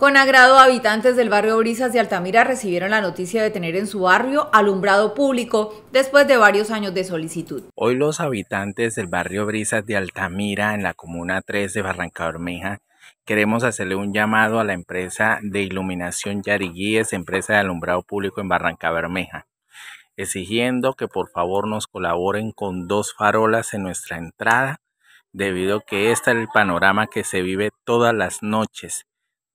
Con agrado, habitantes del barrio Brisas de Altamira recibieron la noticia de tener en su barrio alumbrado público después de varios años de solicitud. Hoy los habitantes del barrio Brisas de Altamira, en la comuna 3 de Barranca Bermeja, queremos hacerle un llamado a la empresa de iluminación Yariguíes, empresa de alumbrado público en Barranca Bermeja exigiendo que por favor nos colaboren con dos farolas en nuestra entrada, debido a que este es el panorama que se vive todas las noches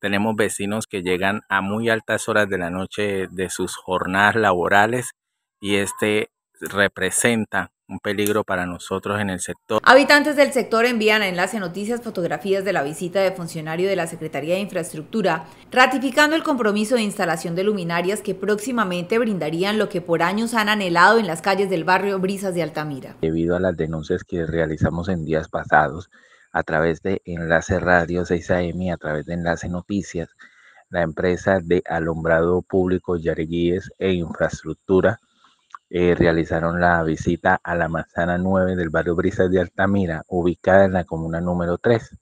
tenemos vecinos que llegan a muy altas horas de la noche de sus jornadas laborales y este representa un peligro para nosotros en el sector. Habitantes del sector envían a Enlace Noticias fotografías de la visita de funcionario de la Secretaría de Infraestructura, ratificando el compromiso de instalación de luminarias que próximamente brindarían lo que por años han anhelado en las calles del barrio Brisas de Altamira. Debido a las denuncias que realizamos en días pasados, a través de Enlace Radio 6AM, a través de Enlace Noticias, la empresa de alumbrado público Yareguíes e Infraestructura eh, realizaron la visita a la manzana 9 del barrio Brisas de Altamira, ubicada en la comuna número 3.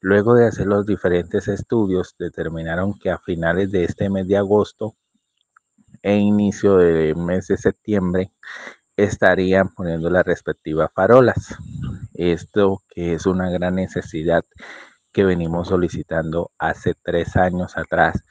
Luego de hacer los diferentes estudios, determinaron que a finales de este mes de agosto e inicio de mes de septiembre estarían poniendo las respectivas farolas. Esto que es una gran necesidad que venimos solicitando hace tres años atrás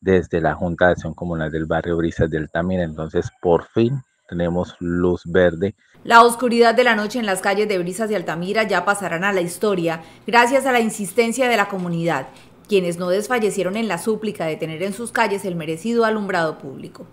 desde la Junta de Acción Comunal del Barrio Brisas del Altamira, Entonces, por fin tenemos luz verde. La oscuridad de la noche en las calles de Brisas y Altamira ya pasarán a la historia gracias a la insistencia de la comunidad, quienes no desfallecieron en la súplica de tener en sus calles el merecido alumbrado público.